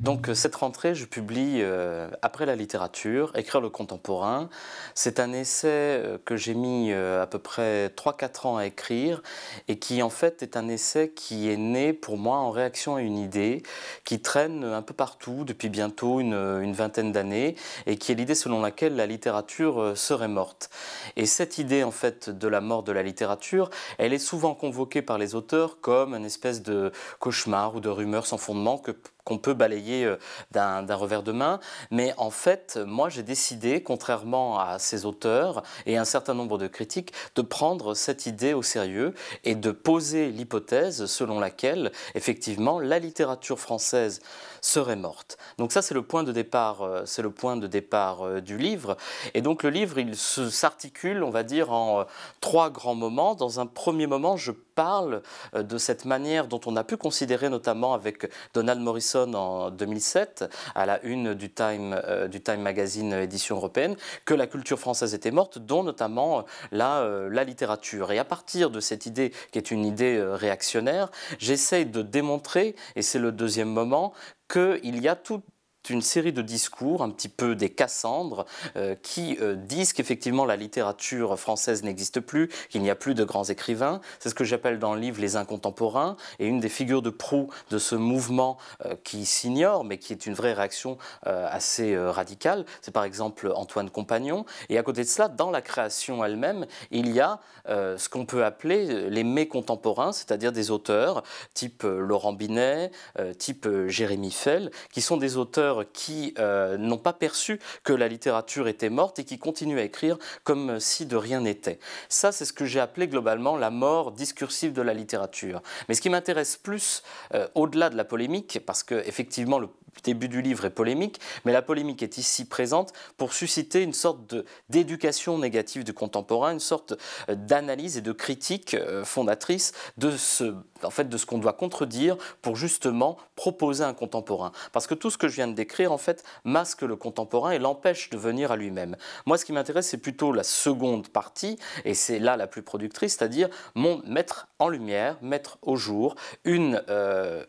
Donc euh, cette rentrée, je publie euh, Après la littérature, Écrire le contemporain. C'est un essai euh, que j'ai mis à peu près 3-4 ans à écrire et qui en fait est un essai qui est né pour moi en réaction à une idée qui traîne un peu partout depuis bientôt une, vingtaine d'années et qui est l'idée selon laquelle la littérature serait morte. Et cette idée en fait de la mort de la littérature, elle est souvent convoquée par les auteurs comme une espèce de cauchemar ou de rumeur sans fondement que qu'on peut balayer euh, d'un revers de main. Mais en fait, moi, j'ai décidé, contrairement à ces auteurs et un certain nombre de critiques, de prendre cette idée au sérieux et de poser l'hypothèse selon laquelle, effectivement, la littérature française serait morte. Donc ça, c'est le point de départ, euh, c'est le point de départ euh, du livre. Et donc le livre, il s'articule, on va dire, en euh, trois grands moments. Dans un premier moment, je parle de cette manière dont on a pu considérer, notamment avec Donald Morrison en 2007, à la une du Time, du Time Magazine édition européenne, que la culture française était morte, dont notamment la, la littérature. Et à partir de cette idée, qui est une idée réactionnaire, j'essaye de démontrer, et c'est le deuxième moment, qu'il y a tout, une série de discours, un petit peu des Cassandres, euh, qui euh, disent qu'effectivement la littérature française n'existe plus, qu'il n'y a plus de grands écrivains. C'est ce que j'appelle dans le livre les incontemporains. Et une des figures de proue de ce mouvement euh, qui s'ignore, mais qui est une vraie réaction assez radicale, c'est par exemple Antoine Compagnon. Et à côté de cela, dans la création elle-même, il y a ce qu'on peut appeler les mécontemporains, c'est-à-dire des auteurs type Laurent Binet, type Jérémy Fell, qui sont des auteurs qui euh, n'ont pas perçu que la littérature était morte et qui continuent à écrire comme si de rien n'était. Ça, c'est ce que j'ai appelé globalement la mort discursive de la littérature. Mais ce qui m'intéresse plus, euh, au-delà de la polémique, parce que effectivement le début du livre est polémique, mais la polémique est ici présente pour susciter une sorte d'éducation négative du contemporain, une sorte euh, d'analyse et de critique fondatrice de ce, en fait, de ce qu'on doit contredire pour justement proposer un contemporain. Parce que tout ce que je viens de d'écrire, en fait, masque le contemporain et l'empêche de venir à lui-même. Moi, ce qui m'intéresse, c'est plutôt la seconde partie, et c'est là la plus productrice, c'est-à-dire mon mettre en lumière, mettre au jour une... Euh,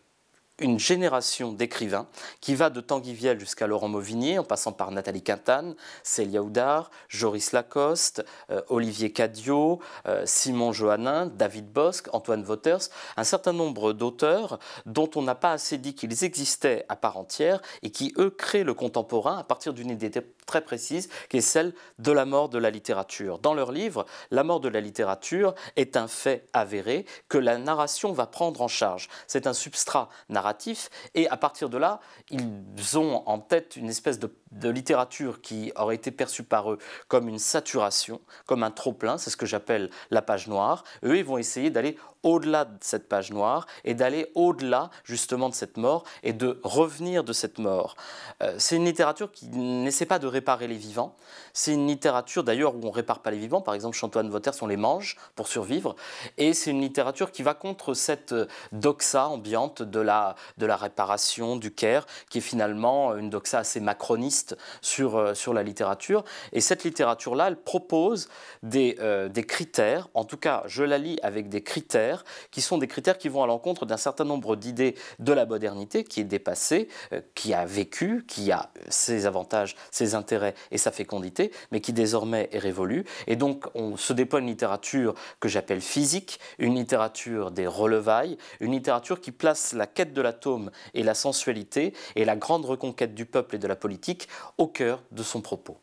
une génération d'écrivains qui va de Tanguy Viel jusqu'à Laurent Mauvignier, en passant par Nathalie Quintane, Célia Houdard, Joris Lacoste, euh, Olivier Cadio, euh, Simon Johannin, David Bosque, Antoine voters un certain nombre d'auteurs dont on n'a pas assez dit qu'ils existaient à part entière et qui, eux, créent le contemporain à partir d'une idée très précise qui est celle de la mort de la littérature. Dans leur livre, La mort de la littérature est un fait avéré que la narration va prendre en charge. C'est un substrat narratif et à partir de là, ils ont en tête une espèce de, littérature qui aurait été perçue par eux comme une saturation, comme un trop-plein, c'est ce que j'appelle la page noire. Eux, ils vont essayer d'aller au-delà de cette page noire et d'aller au-delà justement de cette mort et de revenir de cette mort. Euh, c'est une littérature qui n'essaie pas de réparer les vivants. C'est une littérature d'ailleurs où on ne répare pas les vivants. Par exemple, Chantoine Voters, on les mange pour survivre. Et c'est une littérature qui va contre cette doxa ambiante de la de la réparation, du care, qui est finalement euh, une doxa assez macroniste sur, euh, sur la littérature. Et cette littérature-là, elle propose euh, des, critères, en tout cas je la lis avec des critères, qui sont des critères qui vont à l'encontre d'un certain nombre d'idées de la modernité qui est dépassée, qui a vécu, qui a ses avantages, ses intérêts et sa fécondité, mais qui désormais est révolue. Et donc on se déploie une littérature que j'appelle physique, une littérature des relevailles, une littérature qui place la quête de l'atome et la sensualité et la grande reconquête du peuple et de la politique au cœur de son propos.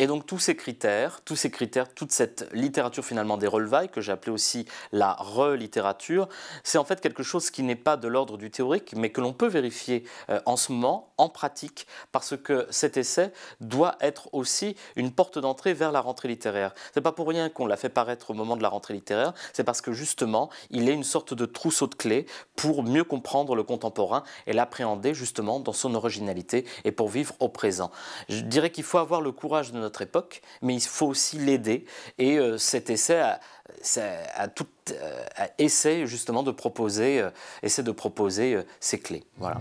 Et donc tous ces critères, tous ces critères, toute cette littérature finalement des relevailles, que j'ai appelée aussi la relittérature, c'est en fait quelque chose qui n'est pas de l'ordre du théorique, mais que l'on peut vérifier euh, en ce moment, en pratique, parce que cet essai doit être aussi une porte d'entrée vers la rentrée littéraire. C'est pas pour rien qu'on l'a fait paraître au moment de la rentrée littéraire, c'est parce que justement, il est une sorte de trousseau de clés pour mieux comprendre le contemporain et l'appréhender justement dans son originalité et pour vivre au présent. Je dirais qu'il faut avoir le courage de notre époque, mais il faut aussi l'aider. Et euh, cet essai a, tout, euh, justement de proposer, euh, essaie de proposer ces clés. Voilà.